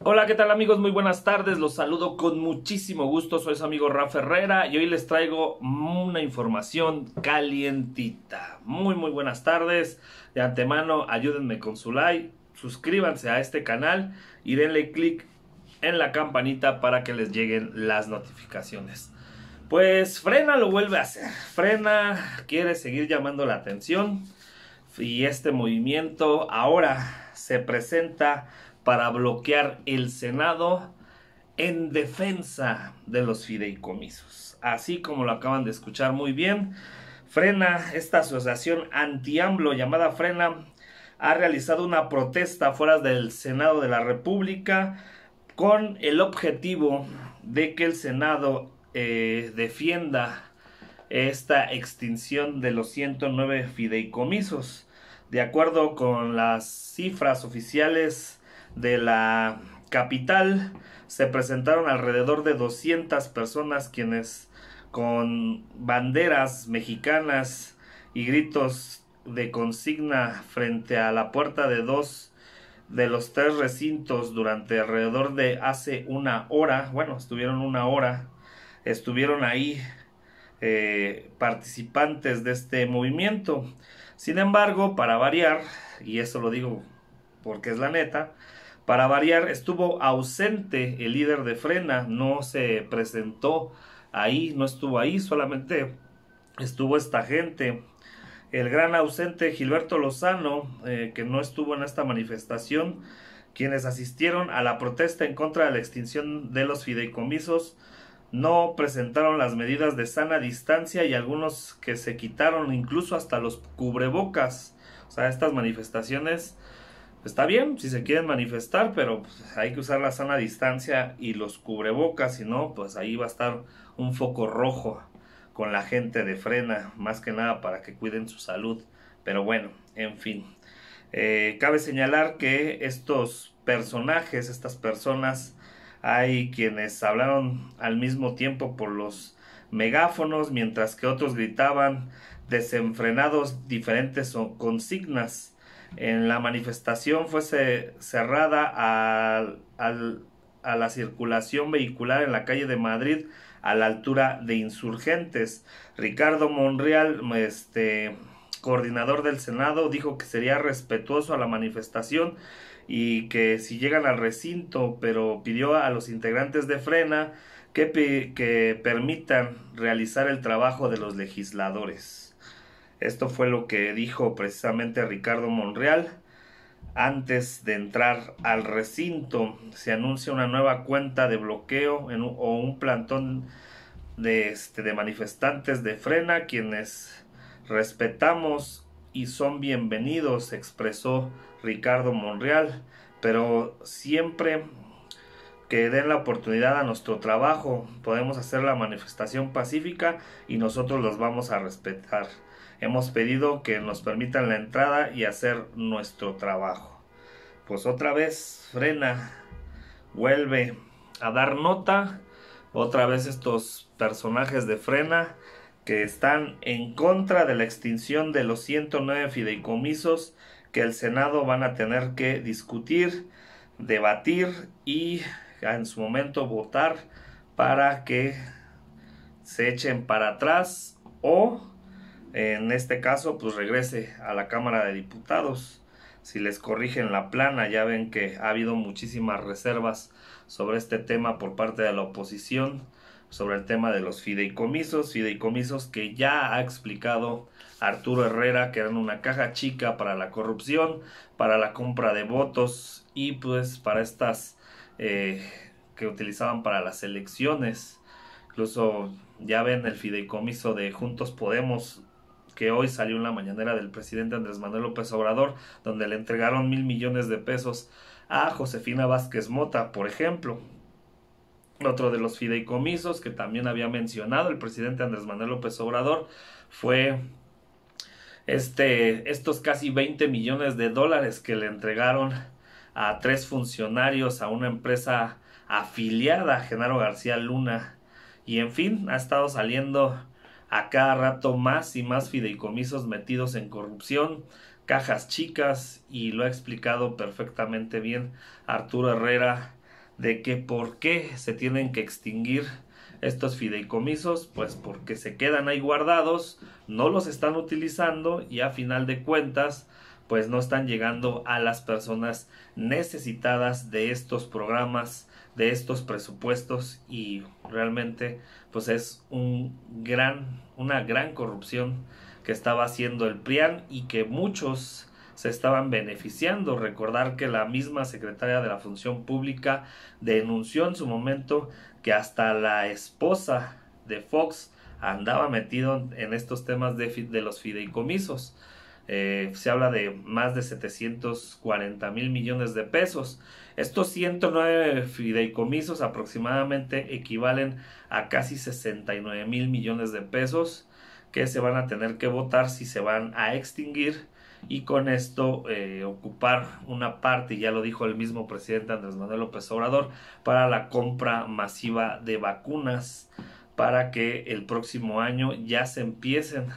Hola, ¿qué tal amigos? Muy buenas tardes, los saludo con muchísimo gusto, soy su amigo Rafa Herrera y hoy les traigo una información calientita. Muy, muy buenas tardes, de antemano ayúdenme con su like, suscríbanse a este canal y denle click en la campanita para que les lleguen las notificaciones. Pues Frena lo vuelve a hacer, Frena quiere seguir llamando la atención y este movimiento ahora se presenta para bloquear el Senado en defensa de los fideicomisos. Así como lo acaban de escuchar muy bien, Frena, esta asociación anti-AMLO llamada Frena, ha realizado una protesta fuera del Senado de la República con el objetivo de que el Senado eh, defienda esta extinción de los 109 fideicomisos. De acuerdo con las cifras oficiales de la capital se presentaron alrededor de 200 personas quienes con banderas mexicanas y gritos de consigna frente a la puerta de dos de los tres recintos durante alrededor de hace una hora, bueno, estuvieron una hora, estuvieron ahí eh, participantes de este movimiento. Sin embargo, para variar, y eso lo digo porque es la neta, para variar, estuvo ausente el líder de Frena, no se presentó ahí, no estuvo ahí, solamente estuvo esta gente. El gran ausente Gilberto Lozano, eh, que no estuvo en esta manifestación, quienes asistieron a la protesta en contra de la extinción de los fideicomisos, no presentaron las medidas de sana distancia y algunos que se quitaron incluso hasta los cubrebocas. O sea, estas manifestaciones está bien si se quieren manifestar, pero pues, hay que usar la sana distancia y los cubrebocas, si no, pues ahí va a estar un foco rojo con la gente de frena, más que nada para que cuiden su salud. Pero bueno, en fin. Eh, cabe señalar que estos personajes, estas personas, hay quienes hablaron al mismo tiempo por los megáfonos, mientras que otros gritaban desenfrenados diferentes consignas en la manifestación fuese cerrada a, la circulación vehicular en la calle de Madrid a la altura de insurgentes. Ricardo Monreal, este, coordinador del Senado, dijo que sería respetuoso a la manifestación y que si llegan al recinto, pero pidió a los integrantes de Frena que, que permitan realizar el trabajo de los legisladores. Esto fue lo que dijo precisamente Ricardo Monreal. Antes de entrar al recinto, se anuncia una nueva cuenta de bloqueo o un plantón este, de manifestantes de frena, quienes respetamos y son bienvenidos, expresó Ricardo Monreal, pero siempre que den la oportunidad a nuestro trabajo, podemos hacer la manifestación pacífica y nosotros los vamos a respetar. Hemos pedido que nos permitan la entrada y hacer nuestro trabajo. Pues otra vez, frena, vuelve a dar nota. Otra vez estos personajes de frena que están en contra de la extinción de los 109 fideicomisos que el Senado van a tener que discutir, debatir y en su momento votar para que se echen para atrás o en este caso pues regrese a la Cámara de Diputados si les corrigen la plana ya ven que ha habido muchísimas reservas sobre este tema por parte de la oposición sobre el tema de los fideicomisos fideicomisos que ya ha explicado Arturo Herrera que eran una caja chica para la corrupción para la compra de votos y pues para estas eh, que utilizaban para las elecciones incluso ya ven el fideicomiso de Juntos Podemos que hoy salió en la mañanera del presidente Andrés Manuel López Obrador, donde le entregaron mil millones de pesos a Josefina Vázquez Mota, por ejemplo. Otro de los fideicomisos que también había mencionado el presidente Andrés Manuel López Obrador fue este, estos casi 20 millones de dólares que le entregaron a tres funcionarios a una empresa afiliada a Genaro García Luna. Y en fin, ha estado saliendo a cada rato más y más fideicomisos metidos en corrupción, cajas chicas y lo ha explicado perfectamente bien Arturo Herrera de que por qué se tienen que extinguir estos fideicomisos, pues porque se quedan ahí guardados, no los están utilizando y a final de cuentas pues no están llegando a las personas necesitadas de estos programas de estos presupuestos y realmente pues es un gran, una gran corrupción que estaba haciendo el PRIAN y que muchos se estaban beneficiando. Recordar que la misma secretaria de la Función Pública denunció en su momento que hasta la esposa de Fox andaba metido en estos temas de, de los fideicomisos. Eh, se habla de más de 740 mil millones de pesos. Estos 109 fideicomisos aproximadamente equivalen a casi 69 mil millones de pesos que se van a tener que votar si se van a extinguir y con esto eh, ocupar una parte, ya lo dijo el mismo presidente Andrés Manuel López Obrador, para la compra masiva de vacunas para que el próximo año ya se empiecen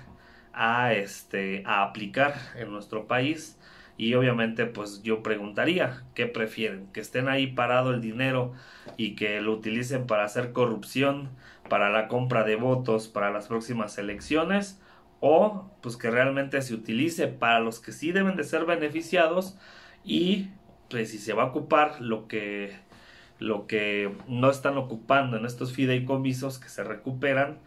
a, este, a aplicar en nuestro país. Y obviamente pues yo preguntaría, ¿qué prefieren? ¿Que estén ahí parado el dinero y que lo utilicen para hacer corrupción, para la compra de votos, para las próximas elecciones? ¿O pues que realmente se utilice para los que sí deben de ser beneficiados y pues si se va a ocupar lo que, lo que no están ocupando en estos fideicomisos que se recuperan,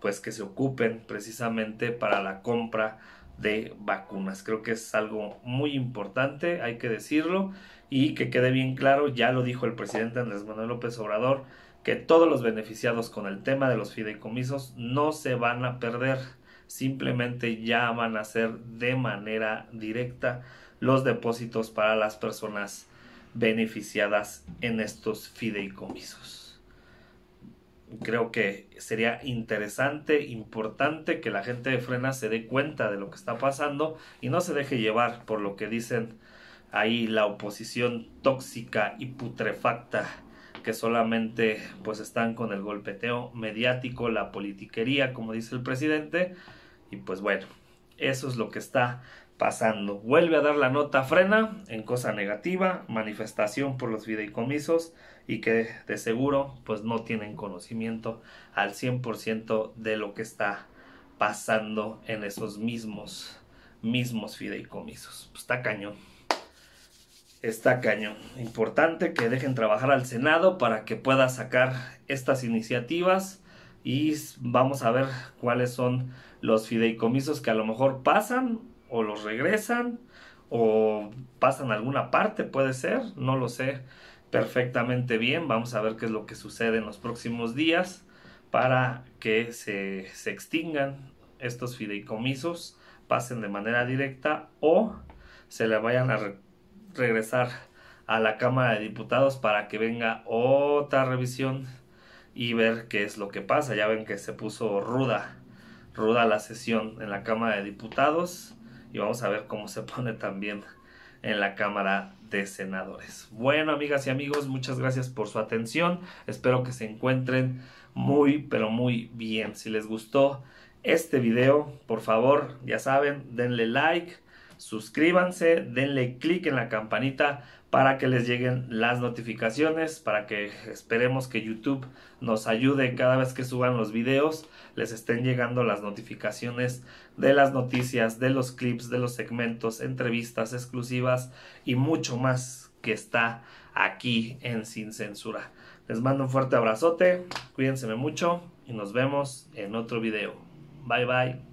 pues que se ocupen precisamente para la compra de vacunas. Creo que es algo muy importante, hay que decirlo, y que quede bien claro, ya lo dijo el presidente Andrés Manuel López Obrador, que todos los beneficiados con el tema de los fideicomisos no se van a perder, simplemente ya van a ser de manera directa los depósitos para las personas beneficiadas en estos fideicomisos creo que sería interesante, importante que la gente de Frena se dé cuenta de lo que está pasando y no se deje llevar por lo que dicen ahí la oposición tóxica y putrefacta que solamente pues están con el golpeteo mediático, la politiquería, como dice el presidente, y pues bueno, eso es lo que está pasando. Vuelve a dar la nota frena en cosa negativa, manifestación por los fideicomisos y que de seguro pues no tienen conocimiento al 100% de lo que está pasando en esos mismos mismos fideicomisos. Pues, está cañón. Está cañón. Importante que dejen trabajar al Senado para que pueda sacar estas iniciativas y vamos a ver cuáles son los fideicomisos que a lo mejor pasan o los regresan o pasan a alguna parte, puede ser, no lo sé perfectamente bien. Vamos a ver qué es lo que sucede en los próximos días para que se, extingan estos fideicomisos, pasen de manera directa o se le vayan a regresar a la Cámara de Diputados para que venga otra revisión y ver qué es lo que pasa. Ya ven que se puso ruda, ruda la sesión en la Cámara de Diputados y vamos a ver cómo se pone también en la Cámara de Senadores. Bueno, amigas y amigos, muchas gracias por su atención. Espero que se encuentren muy, pero muy bien. Si les gustó este video, por favor, ya saben, denle like suscríbanse, denle clic en la campanita para que les lleguen las notificaciones, para que esperemos que YouTube nos ayude cada vez que suban los videos, les estén llegando las notificaciones de las noticias, de los clips, de los segmentos, entrevistas exclusivas y mucho más que está aquí en Sin Censura. Les mando un fuerte abrazote, cuídense mucho y nos vemos en otro video. Bye bye.